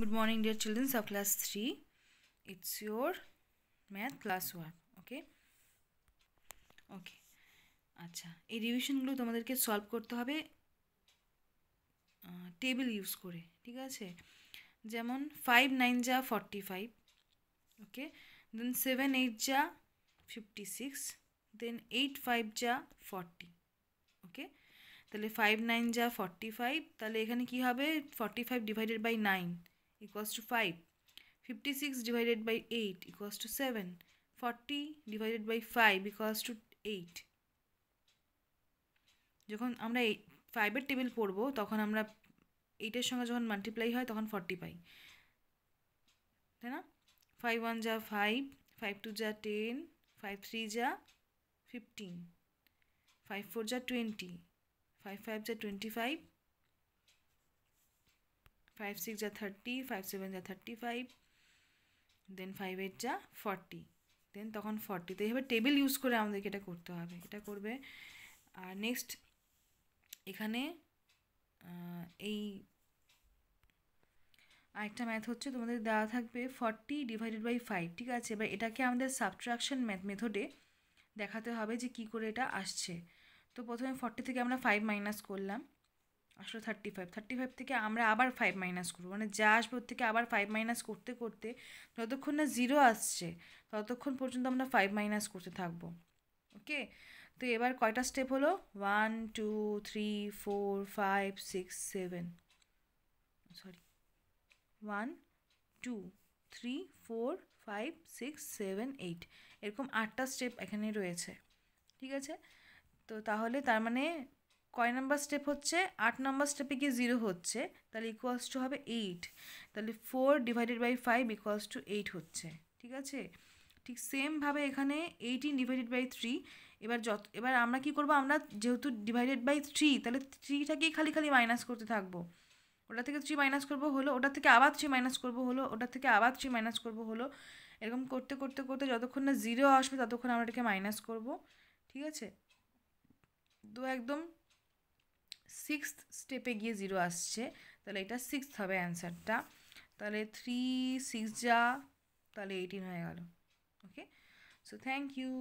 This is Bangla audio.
good morning dear children of class 3 it's your math class work okay okay আচ্ছা এই রিভিশনগুলো তোমাদেরকে সলভ করতে হবে টেবিল ইউজ করে ঠিক আছে যেমন ফাইভ নাইন যা forty five okay then seven eight যা fifty six then eight five যা ফর্টি ওকে তাহলে ফাইভ নাইন যা ফর্টি ফাইভ তাহলে এখানে কি হবে forty five divided by nine equals to 5. 56 divided by 8 equals to 7. 40 divided by 5 equals to 8. যখন আমরা ফাইভের টেবিল পড়ব তখন আমরা এইটের সঙ্গে যখন মাল্টিপ্লাই হয় তখন ফর্টি পাই তাই না ফাইভ ওয়ান যা ফাইভ ফাইভ টু যা টেন ফাইভ থ্রি যা ফিফটিন ফাইভ ফোর যা টোয়েন্টি ফাইভ ফাইভ যা twenty five 5 6 are 30 5 7 are 35 then five eight যা ফর্টি দেন তখন ফর্টি তো এইভাবে টেবিল ইউজ করে আমাদেরকে এটা করতে হবে এটা করবে আর নেক্সট এখানে এই আরেকটা ম্যাথ হচ্ছে তোমাদের দেওয়া থাকবে ফর্টি ডিভাইডেড বাই ফাইভ ঠিক আছে এবার এটাকে আমাদের সাবট্রাকশন ম্যাথ মেথডে দেখাতে হবে যে কি করে এটা আসছে তো প্রথমে ফর্টি থেকে আমরা ফাইভ মাইনাস করলাম আসলে থার্টি ফাইভ থার্টি ফাইভ থেকে আমরা আবার ফাইভ মাইনাস করবো মানে যা ওর থেকে আবার ফাইভ মাইনাস করতে করতে যতক্ষণ না জিরো আসছে ততক্ষণ পর্যন্ত আমরা ফাইভ মাইনাস করতে থাকবো ওকে তো এবার কয়টা স্টেপ হলো one two three four five six seven sorry one two three four five six seven eight এরকম আটটা স্টেপ এখানে রয়েছে ঠিক আছে তো তাহলে তার মানে কয় নাম্বার স্টেপ হচ্ছে আট নাম্বার স্টেপে গিয়ে জিরো হচ্ছে তাহলে ইকুয়ালস টু হবে এইট তাহলে four divided by five equals to eight হচ্ছে ঠিক আছে ঠিক সেমভাবে এখানে এইটিন ডিভাইডেড বাই থ্রি এবার যত এবার আমরা কি করব আমরা যেহেতু ডিভাইডেড বাই থ্রি তাহলে থ্রিটাকেই খালি খালি মাইনাস করতে থাকবো ওটা থেকে থ্রি মাইনাস করবো হলো ওটা থেকে আবার থ্রি মাইনাস করবো হলো ওটা থেকে আবার থ্রি মাইনাস করবো হলো এরকম করতে করতে করতে যতক্ষণ না জিরো আসবে ততক্ষণ আমরা এটাকে মাইনাস করবো ঠিক আছে তো একদম সিক্স স্টেপে গিয়ে জিরো আসছে তাহলে এটা সিক্স হবে অ্যান্সারটা তাহলে থ্রি সিক্স যা তাহলে এইটিন হয়ে গেল ওকে সো থ্যাংক ইউ